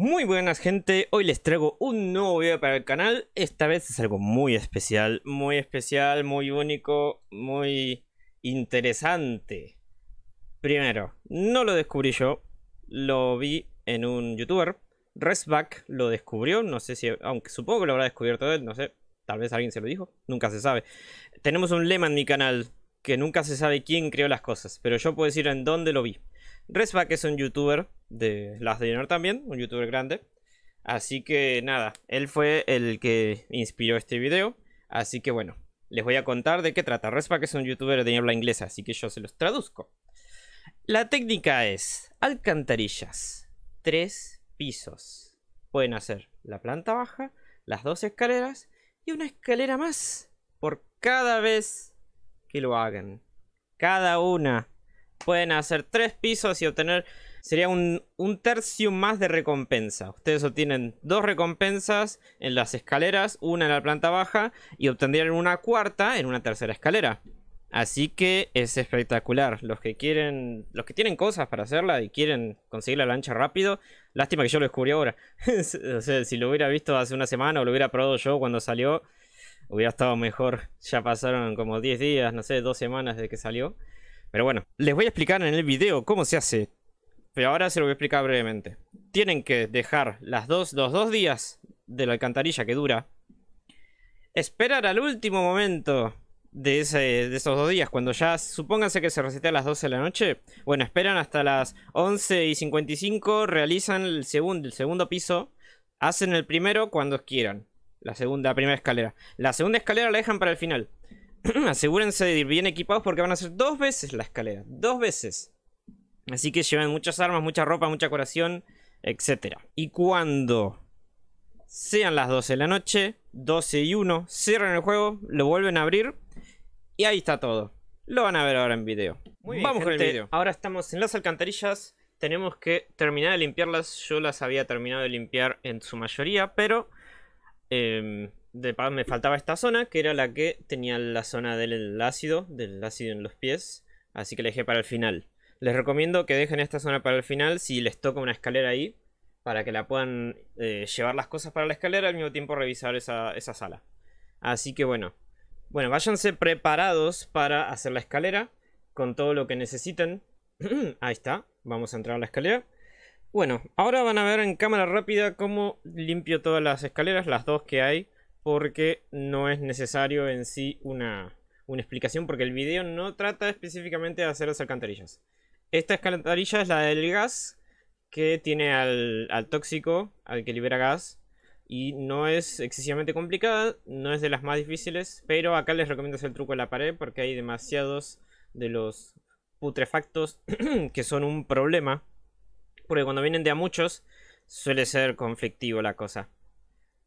Muy buenas gente, hoy les traigo un nuevo video para el canal Esta vez es algo muy especial, muy especial, muy único, muy interesante Primero, no lo descubrí yo, lo vi en un youtuber Resback lo descubrió, no sé si, aunque supongo que lo habrá descubierto él, no sé Tal vez alguien se lo dijo, nunca se sabe Tenemos un lema en mi canal, que nunca se sabe quién creó las cosas Pero yo puedo decir en dónde lo vi Resback es un youtuber de las de también, un youtuber grande. Así que nada, él fue el que inspiró este video. Así que bueno, les voy a contar de qué trata. Resback es un youtuber de habla inglesa, así que yo se los traduzco. La técnica es alcantarillas, tres pisos. Pueden hacer la planta baja, las dos escaleras y una escalera más por cada vez que lo hagan. Cada una Pueden hacer tres pisos y obtener... Sería un, un tercio más de recompensa. Ustedes obtienen dos recompensas en las escaleras, una en la planta baja y obtendrían una cuarta en una tercera escalera. Así que es espectacular. Los que quieren, los que tienen cosas para hacerla y quieren conseguir la lancha rápido, lástima que yo lo descubrí ahora. no sé, si lo hubiera visto hace una semana o lo hubiera probado yo cuando salió, hubiera estado mejor. Ya pasaron como 10 días, no sé, dos semanas desde que salió. Pero bueno, les voy a explicar en el video cómo se hace. Pero ahora se lo voy a explicar brevemente. Tienen que dejar las dos, los dos días de la alcantarilla que dura. Esperar al último momento de, esos dos días, cuando ya supónganse que se resetea a las 12 de la noche. Bueno, esperan hasta las 11 y 55, realizan el segundo, el segundo piso. Hacen el primero cuando quieran. La segunda, primera escalera. La segunda escalera la dejan para el final. asegúrense de ir bien equipados porque van a hacer dos veces la escalera. Dos veces. Así que lleven muchas armas, mucha ropa, mucha curación, etc. Y cuando sean las 12 de la noche, 12 y 1, cierran el juego, lo vuelven a abrir y ahí está todo. Lo van a ver ahora en video. Muy Vamos con el video. Ahora estamos en las alcantarillas. Tenemos que terminar de limpiarlas. Yo las había terminado de limpiar en su mayoría, pero em, de, me faltaba esta zona, que era la que tenía la zona del ácido, del ácido en los pies. Así que la dejé para el final. Les recomiendo que dejen esta zona para el final si les toca una escalera ahí, para que la puedan eh, llevar las cosas para la escalera al mismo tiempo revisar esa, esa sala. Así que bueno. Bueno, váyanse preparados para hacer la escalera con todo lo que necesiten. ahí está, vamos a entrar a la escalera. Bueno, ahora van a ver en cámara rápida cómo limpio todas las escaleras, las dos que hay porque no es necesario en sí una, explicación, porque el video no trata específicamente de hacer las alcantarillas. Esta alcantarilla es la del gas, que tiene al, al tóxico, al que libera gas, y no es excesivamente complicada, no es de las más difíciles, pero acá les recomiendo hacer el truco de la pared porque hay demasiados de los putrefactos que son un problema, porque cuando vienen de a muchos suele ser conflictivo la cosa.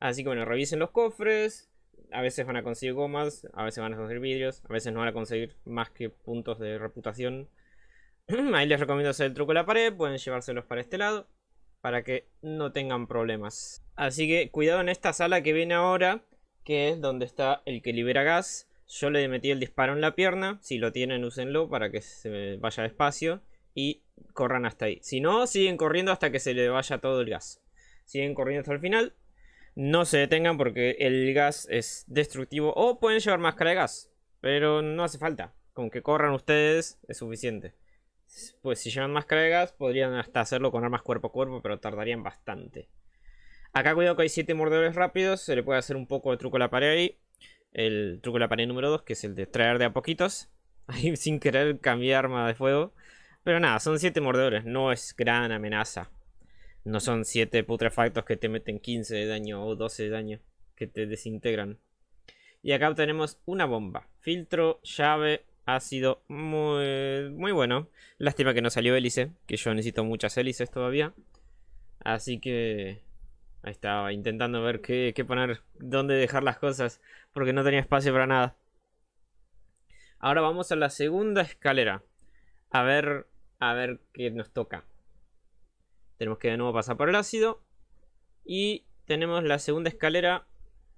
Así que bueno, revisen los cofres. A veces van a conseguir gomas, a veces van a conseguir vidrios, a veces no van a conseguir más que puntos de reputación. Ahí les recomiendo hacer el truco de la pared, pueden llevárselos para este lado, para que no tengan problemas. Así que cuidado en esta sala que viene ahora, que es donde está el que libera gas. Yo le metí el disparo en la pierna, si lo tienen úsenlo para que se vaya despacio y corran hasta ahí. Si no, siguen corriendo hasta que se le vaya todo el gas. Siguen corriendo hasta el final no se detengan porque el gas es destructivo o pueden llevar máscara de gas, pero no hace falta, con que corran ustedes es suficiente. Pues si llevan más de gas podrían hasta hacerlo con armas cuerpo a cuerpo, pero tardarían bastante. Acá cuidado que hay 7 mordedores rápidos, se le puede hacer un poco de truco a la pared ahí. El truco de la pared número 2, que es el de traer de a poquitos. Ahí sin querer cambiar arma de fuego. Pero nada, son 7 mordedores, no es gran amenaza. No son 7 putrefactos que te meten 15 de daño o 12 de daño que te desintegran. Y acá tenemos una bomba. Filtro, llave, ácido. Muy, muy bueno. Lástima que no salió hélice, que yo necesito muchas hélices todavía. Así que... Ahí estaba, intentando ver qué, qué poner, dónde dejar las cosas, porque no tenía espacio para nada. Ahora vamos a la segunda escalera. A ver, a ver qué nos toca. Tenemos que de nuevo pasar por el ácido. Y tenemos la segunda escalera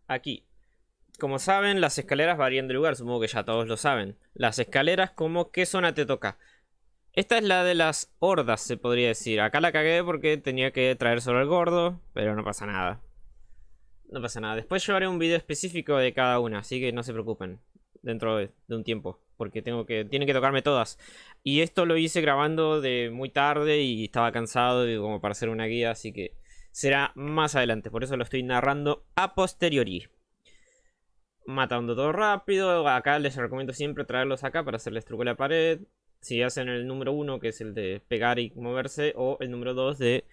aquí. Como saben, las escaleras varían de lugar. Supongo que ya todos lo saben. Las escaleras, como qué zona te toca. Esta es la de las hordas, se podría decir. Acá la cagué porque tenía que traer solo el gordo, pero no pasa nada. No pasa nada. Después yo haré un video específico de cada una, así que no se preocupen dentro de, un tiempo. Porque tengo que, tienen que tocarme todas. Y esto lo hice grabando de muy tarde y estaba cansado y como para hacer una guía, así que será más adelante. Por eso lo estoy narrando a posteriori. Matando todo rápido. Acá les recomiendo siempre traerlos acá para hacerles truco la pared. Si hacen el número 1, que es el de pegar y moverse, o el número 2 de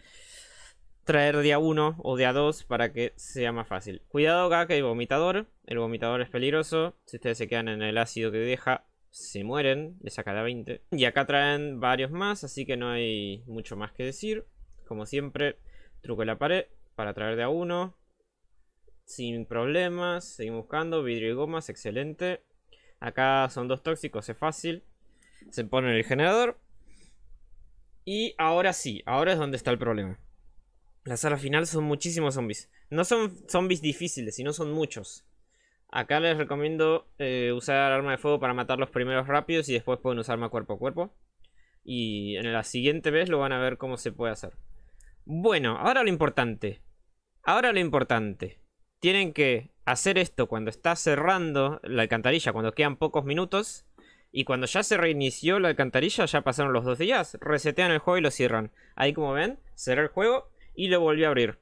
traer de a 1 o de a 2 para que sea más fácil. Cuidado acá que hay vomitador. El vomitador es peligroso. Si ustedes se quedan en el ácido que deja, se mueren. Le a 20. Y acá traen varios más, así que no hay mucho más que decir. Como siempre, truco la pared para traer de a 1. Sin problemas. Seguimos buscando. Vidrio y gomas, excelente. Acá son dos tóxicos, es fácil. Se pone el generador. Y ahora sí, ahora es donde está el problema. La sala final son muchísimos zombies. No son zombies difíciles, sino son muchos. Acá les recomiendo eh, usar arma de fuego para matar los primeros rápidos y después pueden usar más cuerpo a cuerpo. Y en la siguiente vez lo van a ver cómo se puede hacer. Bueno, ahora lo importante. Ahora lo importante. Tienen que hacer esto cuando está cerrando la alcantarilla, cuando quedan pocos minutos. Y cuando ya se reinició la alcantarilla, ya pasaron los dos días, resetean el juego y lo cierran. Ahí como ven, cerré el juego y lo volví a abrir.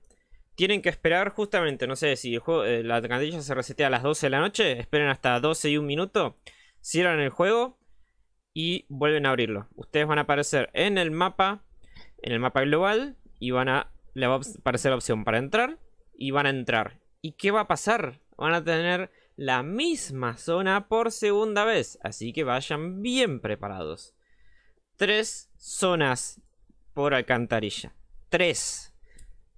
Tienen que esperar justamente, no sé, si el eh, la alcantarilla se resetea a las 12 de la noche, esperen hasta 12 y un minuto, cierran el juego y vuelven a abrirlo. Ustedes van a aparecer en el mapa, en el mapa global, y van a, le va a aparecer la opción para entrar, y van a entrar. ¿Y qué va a pasar? Van a tener la misma zona por segunda vez, así que vayan bien preparados. Tres zonas por alcantarilla. Tres.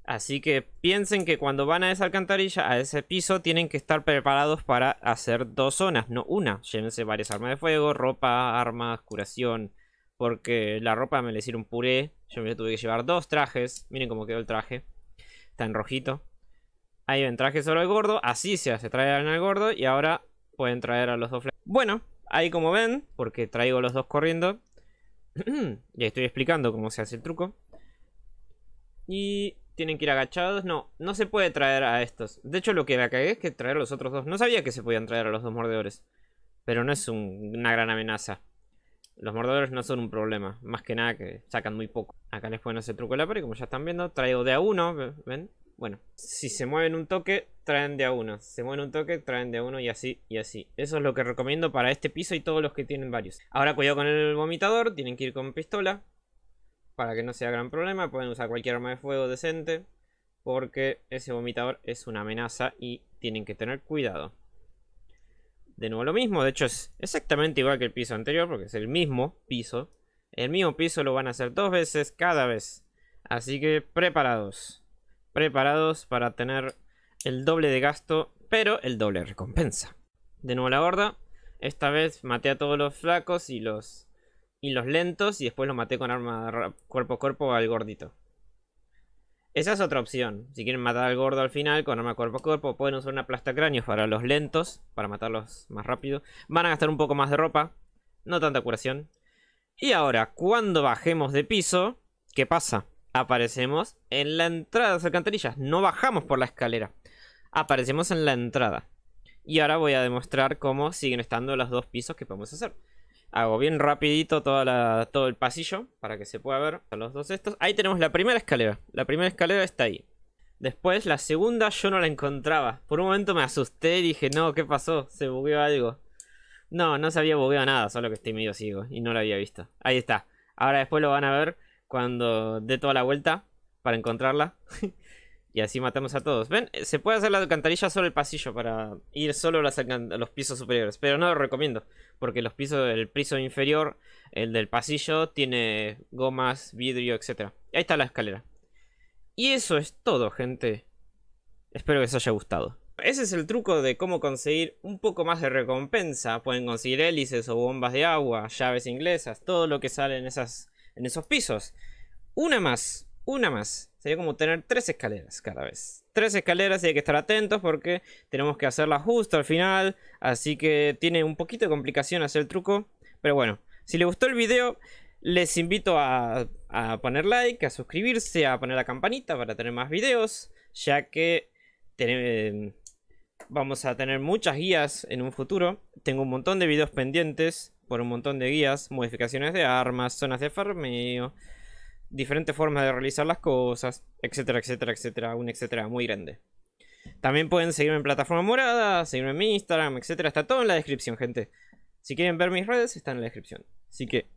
Así que piensen que cuando van a esa alcantarilla, a ese piso, tienen que estar preparados para hacer dos zonas, no una. Llévense varias armas de fuego, ropa, armas, curación. Porque la ropa me le hicieron puré. Yo me tuve que llevar dos trajes. Miren cómo quedó el traje. Está en rojito. Ahí ven, traje solo el gordo. Así se hace, traen al gordo y ahora pueden traer a los dos Bueno, ahí como ven, porque traigo los dos corriendo. ya estoy explicando cómo se hace el truco. Y tienen que ir agachados. No, no se puede traer a estos. De hecho, lo que la cagué es que traer a los otros dos. No sabía que se podían traer a los dos mordedores. Pero no es una gran amenaza. Los mordedores no son un problema. Más que nada que sacan muy poco. Acá les pueden hacer truco de la como ya están viendo, traigo de a uno. ¿Ven? Bueno, si se mueven un toque, traen de a uno. Si se mueven un toque, traen de a uno y así y así. Eso es lo que recomiendo para este piso y todos los que tienen varios. Ahora cuidado con el vomitador. Tienen que ir con pistola. Para que no sea gran problema, pueden usar cualquier arma de fuego decente. Porque ese vomitador es una amenaza y tienen que tener cuidado. De nuevo lo mismo, de hecho es exactamente igual que el piso anterior, porque es el mismo piso. El mismo piso lo van a hacer dos veces cada vez. Así que preparados. Preparados para tener el doble de gasto, pero el doble de recompensa. De nuevo la horda. Esta vez maté a todos los flacos y los y los lentos y después los maté con arma cuerpo a cuerpo al gordito. Esa es otra opción. Si quieren matar al gordo al final con arma cuerpo a cuerpo, pueden usar una cráneo para los lentos, para matarlos más rápido. Van a gastar un poco más de ropa, no tanta curación. Y ahora, cuando bajemos de piso, ¿qué pasa? Aparecemos en la entrada de las alcantarillas, no bajamos por la escalera. Aparecemos en la entrada. Y ahora voy a demostrar cómo siguen estando los dos pisos que podemos hacer. Hago bien rapidito toda todo el pasillo para que se pueda ver los dos estos. Ahí tenemos la primera escalera. La primera escalera está ahí. Después, la segunda yo no la encontraba. Por un momento me asusté y dije, no, ¿qué pasó? Se bugueó algo. No, no se había bugueado nada, solo que estoy medio ciego y no la había visto. Ahí está. Ahora después lo van a ver cuando dé toda la vuelta para encontrarla. Y así matamos a todos. ¿Ven? Eh, se puede hacer la alcantarilla solo el pasillo para ir solo a, los pisos superiores. Pero no lo recomiendo. Porque los pisos, del piso inferior, el del pasillo, tiene gomas, vidrio, etc. Ahí está la escalera. Y eso es todo, gente. Espero que os haya gustado. Ese es el truco de cómo conseguir un poco más de recompensa. Pueden conseguir hélices o bombas de agua, llaves inglesas, todo lo que sale en, esas, en esos pisos. Una más, una más. Sería como tener tres escaleras cada vez. Tres escaleras y hay que estar atentos porque tenemos que hacerlas justo al final. Así que tiene un poquito de complicación hacer el truco. Pero bueno, si les gustó el video, les invito a, a poner like, a suscribirse, a poner la campanita para tener más videos. Ya que vamos a tener muchas guías en un futuro. Tengo un montón de videos pendientes por un montón de guías, modificaciones de armas, zonas de farmeo, diferentes formas de realizar las cosas, etcétera, etcétera, etcétera, un etcétera muy grande. También pueden seguirme en plataforma morada, seguirme en mi Instagram, etcétera, está todo en la descripción, gente. Si quieren ver mis redes, está en la descripción. Así que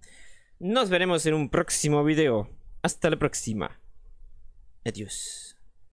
nos veremos en un próximo video. Hasta la próxima. Adiós.